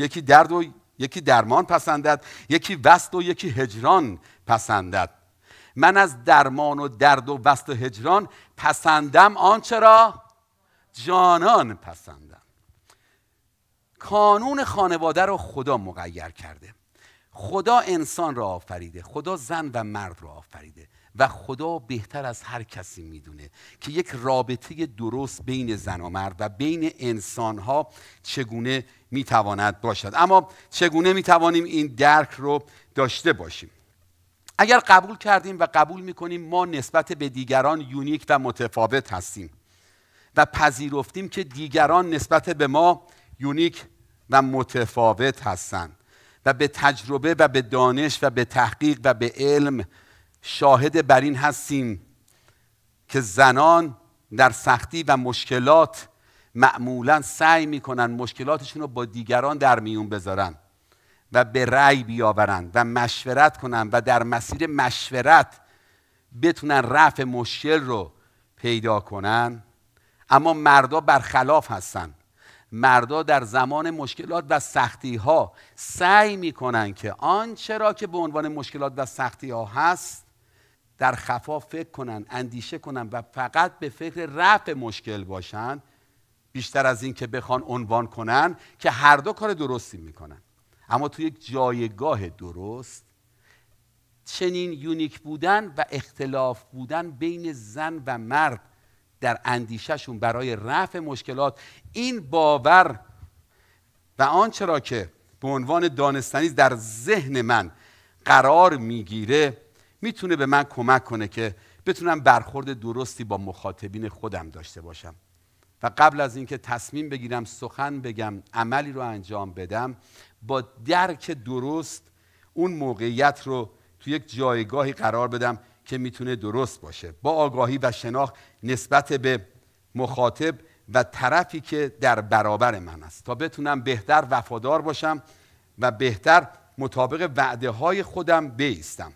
یکی درد و یکی درمان پسندد یکی وست و یکی هجران پسندد من از درمان و درد و وست و هجران پسندم آنچه را جانان پسندم کانون خانواده رو خدا مقیر کرده خدا انسان را آفریده خدا زن و مرد را آفریده و خدا بهتر از هر کسی میدونه که یک رابطه درست بین زن و مرد و بین انسان ها چگونه میتواند باشد اما چگونه میتوانیم این درک رو داشته باشیم اگر قبول کردیم و قبول میکنیم ما نسبت به دیگران یونیک و متفاوت هستیم و پذیرفتیم که دیگران نسبت به ما یونیک و متفاوت هستند و به تجربه و به دانش و به تحقیق و به علم شاهد بر این هستیم که زنان در سختی و مشکلات معمولا سعی میکنن مشکلاتشون رو با دیگران در میون بذارن و به رأی بیاورند و مشورت کنند و در مسیر مشورت بتونن رفع مشکل رو پیدا کنن اما مردا برخلاف هستن مردا در زمان مشکلات و سختی ها سعی کنن که آنچه را که به عنوان مشکلات و سختی ها هست در خفا فکر کنن اندیشه کنن و فقط به فکر رفع مشکل باشن بیشتر از این که بخوان عنوان کنن که هر دو کار درستی میکنن اما تو یک جایگاه درست چنین یونیک بودن و اختلاف بودن بین زن و مرد در اندیشهشون برای رفع مشکلات این باور و آنچه را که به عنوان دانستنی در ذهن من قرار میگیره میتونه به من کمک کنه که بتونم برخورد درستی با مخاطبین خودم داشته باشم و قبل از اینکه تصمیم بگیرم سخن بگم عملی رو انجام بدم با درک درست اون موقعیت رو تو یک جایگاهی قرار بدم که میتونه درست باشه با آگاهی و شناخت نسبت به مخاطب و طرفی که در برابر من است تا بتونم بهتر وفادار باشم و بهتر مطابق وعده های خودم بیستم